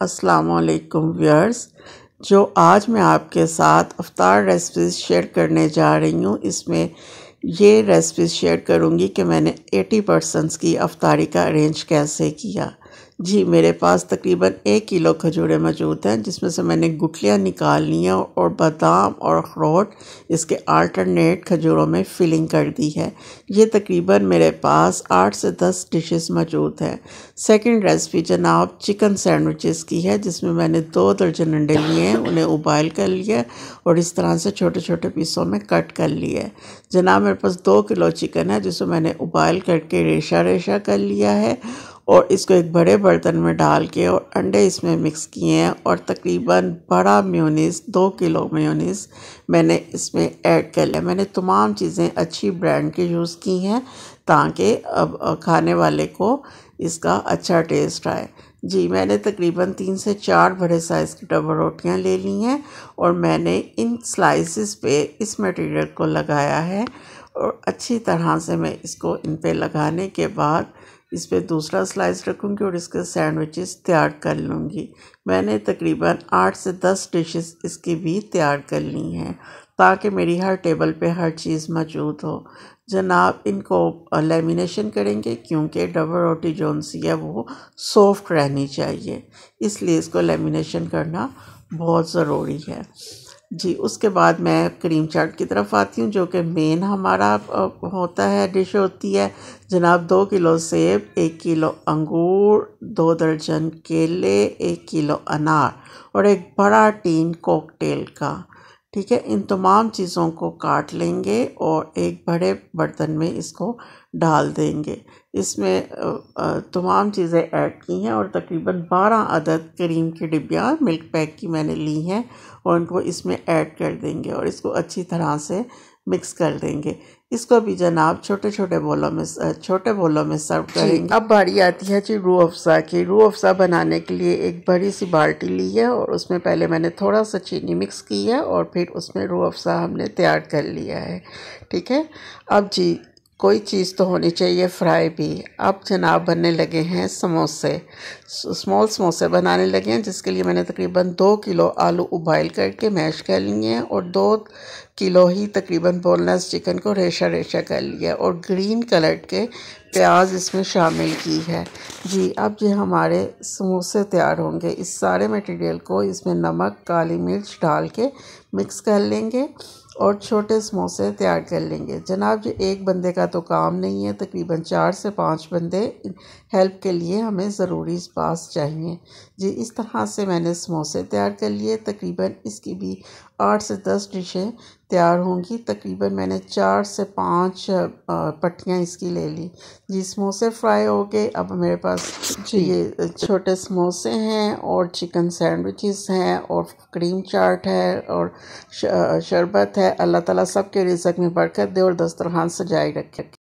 अस्सलाम वालेकुम व्यूअर्स जो आज मैं आपके साथ अफ्तार रेसिपीज़ शेयर करने जा रही हूँ इसमें ये रेसिपीज़ शेयर करूँगी कि मैंने 80 परसेंट्स की अफ्तारी का अरेंज कैसे किया जी मेरे पास तकरीबन एक किलो खजूरें मौजूद हैं जिसमें से मैंने गुठलियाँ निकाल ली हैं और बादाम और अखरोट इसके आल्टरनेट खजूरों में फिलिंग कर दी है ये तकरीबन मेरे पास आठ से दस डिशेस मौजूद हैं सेकंड रेसिपी जनाब चिकन सैंडविचेस की है जिसमें मैंने दो दर्जन अंडे लिए हैं उन्हें उबाल कर लिया और इस तरह से छोटे छोटे पीसों में कट कर लिए जनाब मेरे पास दो किलो चिकन है जिसमें मैंने उबाल करके रेशा रेशा कर लिया है और इसको एक बड़े बर्तन में डाल के और अंडे इसमें मिक्स किए हैं और तकरीबन बड़ा म्योनीस दो किलो म्योनीस मैंने इसमें ऐड कर लिया मैंने तमाम चीज़ें अच्छी ब्रांड की यूज़ की हैं ताकि अब खाने वाले को इसका अच्छा टेस्ट आए जी मैंने तकरीबन तीन से चार बड़े साइज़ की डबल रोटियां ले ली हैं और मैंने इन स्लाइसिस पे इस मटेरियल को लगाया है और अच्छी तरह से मैं इसको इन पे लगाने के बाद इस पर दूसरा स्लाइस रखूँगी और इसके सैंडविचेस तैयार कर लूँगी मैंने तकरीबन आठ से दस डिशेस इसकी भी तैयार कर ली हैं ताकि मेरी हर टेबल पे हर चीज़ मौजूद हो जनाब इनको लेमिनेशन करेंगे क्योंकि डबल रोटी जोन सी है वो सॉफ्ट रहनी चाहिए इसलिए इसको लेमिनेशन करना बहुत ज़रूरी है जी उसके बाद मैं क्रीम चाट की तरफ आती हूँ जो कि मेन हमारा होता है डिश होती है जनाब दो किलो सेब एक किलो अंगूर दो दर्जन केले एक किलो अनार और एक बड़ा टीन कॉकटेल का ठीक है इन तमाम चीज़ों को काट लेंगे और एक बड़े बर्तन में इसको डाल देंगे इसमें तमाम चीज़ें ऐड की हैं और तकरीबन बारह अदद करीम के डिब्बिया मिल्क पैक की मैंने ली हैं और इनको इसमें ऐड कर देंगे और इसको अच्छी तरह से मिक्स कर देंगे इसको भी जनाब छोटे छोटे बोलों में छोटे बोलों में सर्व करेंगे अब बारी आती है जी रू अफसा की रू अफसा बनाने के लिए एक बड़ी सी बाल्टी ली है और उसमें पहले मैंने थोड़ा सा चीनी मिक्स की है और फिर उसमें रू अफसा हमने तैयार कर लिया है ठीक है अब जी कोई चीज़ तो होनी चाहिए फ्राई भी अब जनाब बनने लगे हैं समोसे स्मॉल समोसे बनाने लगे हैं जिसके लिए मैंने तकरीबन दो किलो आलू उबाइल करके मैश कर लिए हैं और दो किलो ही तकरीबन बोनलेस चिकन को रेशा रेशा कर लिया और ग्रीन कलर के प्याज इसमें शामिल की है जी अब ये हमारे समोसे तैयार होंगे इस सारे मटेरियल को इसमें नमक काली मिर्च डाल के मिक्स कर लेंगे और छोटे समोसे तैयार कर लेंगे जनाब जी एक बंदे का तो काम नहीं है तकरीबन चार से पाँच बंदे हेल्प के लिए हमें ज़रूरी पास चाहिए जी इस तरह से मैंने समोसे तैयार कर लिए तकरीबन इसकी भी आठ से दस डिशें तैयार होंगी तकरीबन मैंने चार से पाँच पट्टियाँ इसकी ले ली जी समोसे फ्राई हो गए अब मेरे पास ये छोटे समोसे हैं और चिकन सैंडविचेस हैं और क्रीम चाट है और शरबत है अल्लाह ताला सब के रिजक में बरकत दे और दस्तरखान सजाए रखे